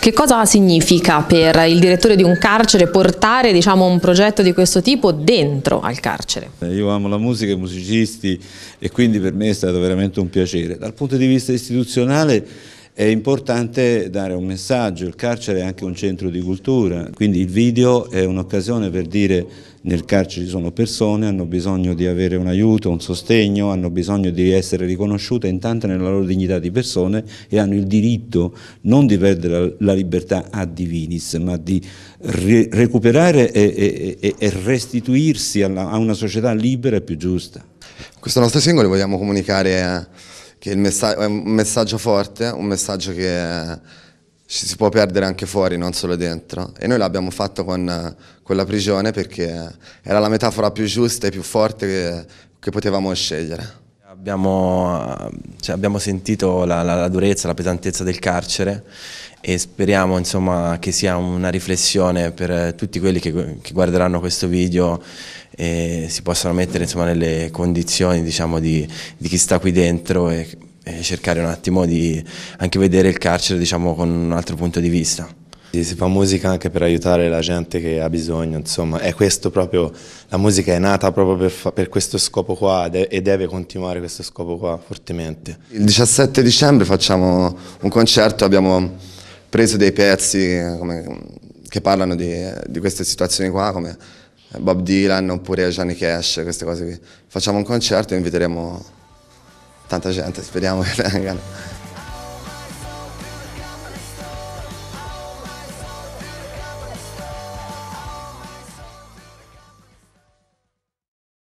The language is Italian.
Che cosa significa per il direttore di un carcere portare diciamo, un progetto di questo tipo dentro al carcere? Eh, io amo la musica, i musicisti e quindi per me è stato veramente un piacere. Dal punto di vista istituzionale è importante dare un messaggio, il carcere è anche un centro di cultura, quindi il video è un'occasione per dire nel carcere ci sono persone, hanno bisogno di avere un aiuto, un sostegno, hanno bisogno di essere riconosciute intanto nella loro dignità di persone e hanno il diritto non di perdere la libertà a divinis, ma di recuperare e, e, e restituirsi alla, a una società libera e più giusta. Questo nostro singolo vogliamo comunicare... A che è un messaggio forte, un messaggio che ci si può perdere anche fuori, non solo dentro. E noi l'abbiamo fatto con, con, la prigione perché era la metafora più giusta e più forte che, che potevamo scegliere. Abbiamo, cioè, abbiamo sentito la, la, la, durezza, la pesantezza del carcere e speriamo insomma, che sia una riflessione per tutti quelli che, che guarderanno questo video e si possano mettere insomma, nelle condizioni diciamo, di, di, chi sta qui dentro e, e, cercare un attimo di anche vedere il carcere diciamo, con un altro punto di vista. Si fa musica anche per aiutare la gente che ha bisogno, insomma, è questo proprio, la musica è nata proprio per, per questo scopo qua e deve continuare questo scopo qua fortemente. Il 17 dicembre facciamo un concerto, abbiamo preso dei pezzi come, che parlano di, di, queste situazioni qua, come Bob Dylan oppure Johnny Cash, queste cose qui. Facciamo un concerto e inviteremo tanta gente, speriamo che vengano.